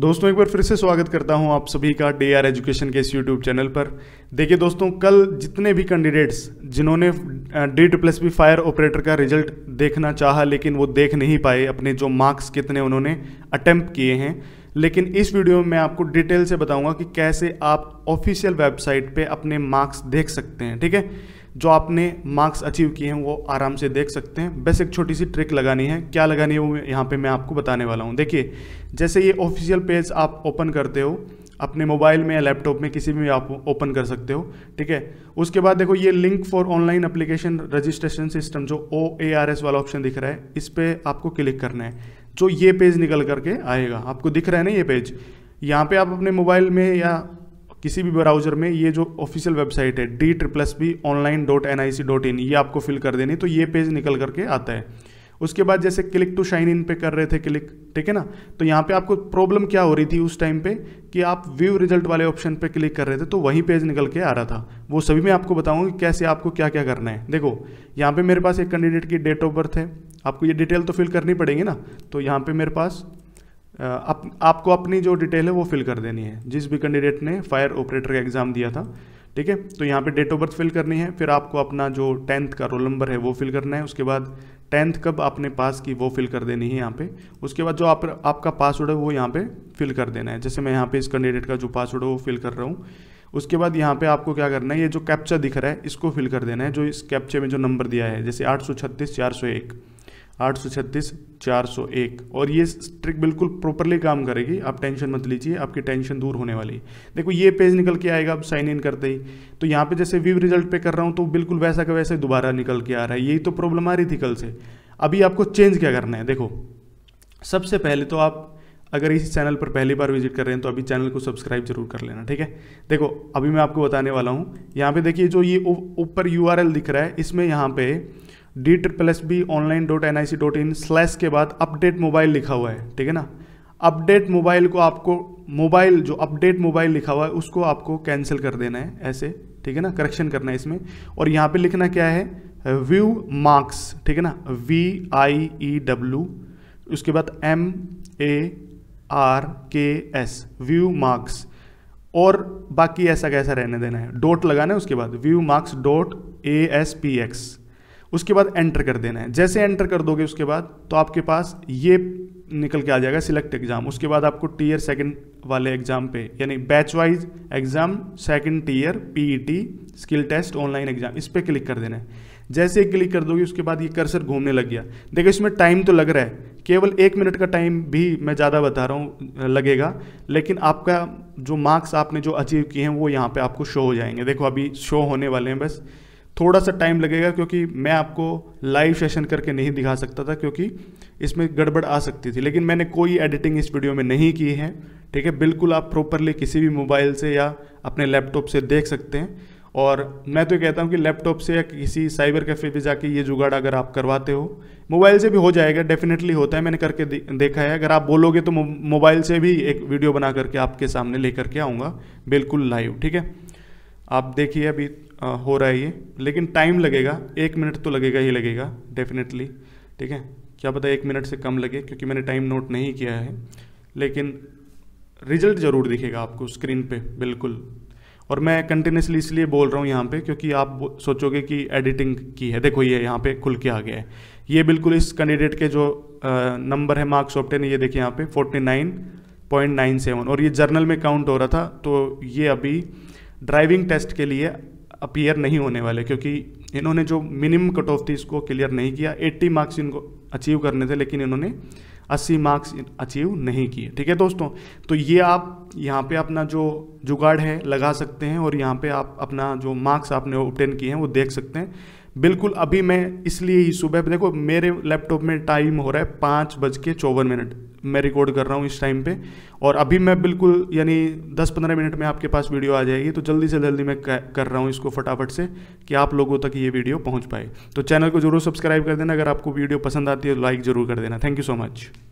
दोस्तों एक बार फिर से स्वागत करता हूं आप सभी का डी आर एजुकेशन के इस यूट्यूब चैनल पर देखिए दोस्तों कल जितने भी कैंडिडेट्स जिन्होंने D two plus B fire operator का रिजल्ट देखना चाहा लेकिन वो देख नहीं पाए अपने जो मार्क्स कितने उन्होंने अटैम्प्ट किए हैं लेकिन इस वीडियो में मैं आपको डिटेल से बताऊँगा कि कैसे आप ऑफिशियल वेबसाइट पर अपने मार्क्स देख सकते हैं ठीक है जो आपने मार्क्स अचीव किए हैं वो आराम से देख सकते हैं बस एक छोटी सी ट्रिक लगानी है क्या लगानी है वो यहाँ पे मैं आपको बताने वाला हूँ देखिए जैसे ये ऑफिशियल पेज आप ओपन करते हो अपने मोबाइल में या लैपटॉप में किसी में आप ओपन कर सकते हो ठीक है उसके बाद देखो ये link for online application registration system जो ओ ए आर एस वाला ऑप्शन दिख रहा है इस पर आपको क्लिक करना है जो ये पेज निकल करके आएगा आपको दिख रहा है ना ये पेज यहाँ पे आप अपने मोबाइल में या किसी भी ब्राउज़र में ये जो ऑफिशियल वेबसाइट है D triple S B online dot N I C dot in ये आपको फिल कर देनी तो ये पेज निकल करके आता है उसके बाद जैसे क्लिक टू शाइन इन पे कर रहे थे क्लिक ठीक है ना तो यहाँ पे आपको प्रॉब्लम क्या हो रही थी उस टाइम पे कि आप व्यू रिजल्ट वाले ऑप्शन पे क्लिक कर रहे थे तो वही पेज निकल के आ रहा था वो सभी मैं आपको बताऊंगा कि कैसे आपको क्या क्या करना है देखो यहाँ पर मेरे पास एक कैंडिडेट की डेट ऑफ बर्थ है आपको ये डिटेल तो फिल करनी पड़ेगी ना तो यहाँ पर मेरे पास आप, आपको अपनी जो डिटेल है वो फिल कर देनी है जिस भी कैंडिडेट ने फायर ऑपरेटर का एग्ज़ाम दिया था ठीक है तो यहाँ पे डेट ऑफ बर्थ फिल करनी है फिर आपको अपना जो टेंथ का रोल नंबर है वो फिल करना है उसके बाद टेंथ कब आपने पास की वो फिल कर देनी है यहाँ पे उसके बाद जो आप आपका पासवर्ड है वो यहाँ पे फिल कर देना है जैसे मैं यहाँ पे इस कैंडिडेट का जो पासवर्ड है वो फिल कर रहा हूँ उसके बाद यहाँ पे आपको क्या करना है ये जो कैप्चा दिख रहा है इसको फिल कर देना है जो इस कैप्चे में जो नंबर दिया है जैसे आठ सौ छत्तीस चार सौ एक आठ सौ छत्तीस चार सौ एक और ये ट्रिक बिल्कुल प्रॉपरली काम करेगी आप टेंशन मत लीजिए आपकी टेंशन दूर होने वाली है देखो ये पेज निकल के आएगा आप साइन इन करते ही तो यहाँ पे जैसे व्यू रिजल्ट पे कर रहा हूँ तो बिल्कुल वैसा का वैसा दोबारा निकल के आ रहा है यही तो प्रॉब्लम आ रही थी कल से अभी आपको चेंज क्या करना है देखो सबसे पहले तो आप अगर इस चैनल पर पहली बार विजिट कर रहे हैं तो अभी चैनल को सब्सक्राइब जरूर कर लेना ठीक है देखो अभी मैं आपको बताने वाला हूँ यहाँ पे देखिए जो ये ऊपर यू दिख रहा है इसमें यहाँ पे D plus B online dot N I C dot in slash के बाद अपडेट मोबाइल लिखा हुआ है ठीक है ना अपडेट मोबाइल को आपको मोबाइल जो अपडेट मोबाइल लिखा हुआ है उसको आपको कैंसिल कर देना है ऐसे ठीक है ना करेक्शन करना है इसमें और यहाँ पे लिखना क्या है व्यू मार्क्स ठीक है ना वी आई ई डब्ल्यू उसके बाद M A R K S view marks और बाकी ऐसा कैसा रहने देना है डॉट लगाना है उसके बाद view marks dot A S P X उसके बाद एंटर कर देना है जैसे एंटर कर दोगे उसके बाद तो आपके पास ये निकल के आ जाएगा सिलेक्ट एग्ज़ाम उसके बाद आपको टीयर सेकंड वाले एग्ज़ाम पे यानी batch wise exam second tier PET skill test online exam इस पर क्लिक कर देना है जैसे क्लिक कर दोगे उसके बाद ये कर्सर घूमने लग गया देखो इसमें टाइम तो लग रहा है केवल एक मिनट का टाइम भी मैं ज़्यादा बता रहा हूँ लगेगा लेकिन आपका जो मार्क्स आपने जो अचीव किए हैं वो यहाँ पर आपको शो हो जाएंगे देखो अभी शो होने वाले हैं बस थोड़ा सा टाइम लगेगा क्योंकि मैं आपको लाइव सेशन करके नहीं दिखा सकता था क्योंकि इसमें गड़बड़ आ सकती थी लेकिन मैंने कोई एडिटिंग इस वीडियो में नहीं की है ठीक है बिल्कुल आप प्रॉपरली किसी भी मोबाइल से या अपने लैपटॉप से देख सकते हैं और मैं तो कहता हूँ कि लैपटॉप से या किसी साइबर कैफे पे जाके ये जुगाड़ अगर आप करवाते हो मोबाइल से भी हो जाएगा डेफिनेटली होता है मैंने करके देखा है अगर आप बोलोगे तो मोबाइल से भी एक वीडियो बना करके आपके सामने लेकर के आऊँगा बिल्कुल लाइव ठीक है आप देखिए अभी हो रहा है ये लेकिन टाइम लगेगा एक मिनट तो लगेगा ही लगेगा डेफिनेटली ठीक है क्या पता एक मिनट से कम लगे क्योंकि मैंने टाइम नोट नहीं किया है लेकिन रिजल्ट ज़रूर दिखेगा आपको स्क्रीन पे बिल्कुल और मैं कंटिन्यूसली इसलिए बोल रहा हूँ यहाँ पे क्योंकि आप सोचोगे कि एडिटिंग की है देखो ये यहाँ पे खुल के आ गया है ये बिल्कुल इस कैंडिडेट के जो नंबर है मार्क्स ऑप्टेन ये देखिए यहाँ पे 49.97 और ये जर्नल में काउंट हो रहा था तो ये अभी ड्राइविंग टेस्ट के लिए अपीयर नहीं होने वाले क्योंकि इन्होंने जो मिनिमम कट ऑफ थी इसको क्लियर नहीं किया 80 मार्क्स इनको अचीव करने थे लेकिन इन्होंने 80 मार्क्स अचीव नहीं किए ठीक है दोस्तों तो ये आप यहाँ पे अपना जो जुगाड़ है लगा सकते हैं और यहाँ पे आप अपना जो मार्क्स आपने ऑप्टेन किए हैं वो देख सकते हैं बिल्कुल अभी मैं इसलिए ही सुबह देखो मेरे लैपटॉप में टाइम हो रहा है पाँच बज के चौवन मिनट मैं रिकॉर्ड कर रहा हूँ इस टाइम पे और अभी मैं बिल्कुल यानी 10-15 मिनट में आपके पास वीडियो आ जाएगी तो जल्दी से जल्दी मैं कर रहा हूँ इसको फटाफट से कि आप लोगों तक ये वीडियो पहुँच पाए तो चैनल को जरूर सब्सक्राइब कर देना अगर आपको वीडियो पसंद आती है तो लाइक ज़रूर कर देना थैंक यू सो मच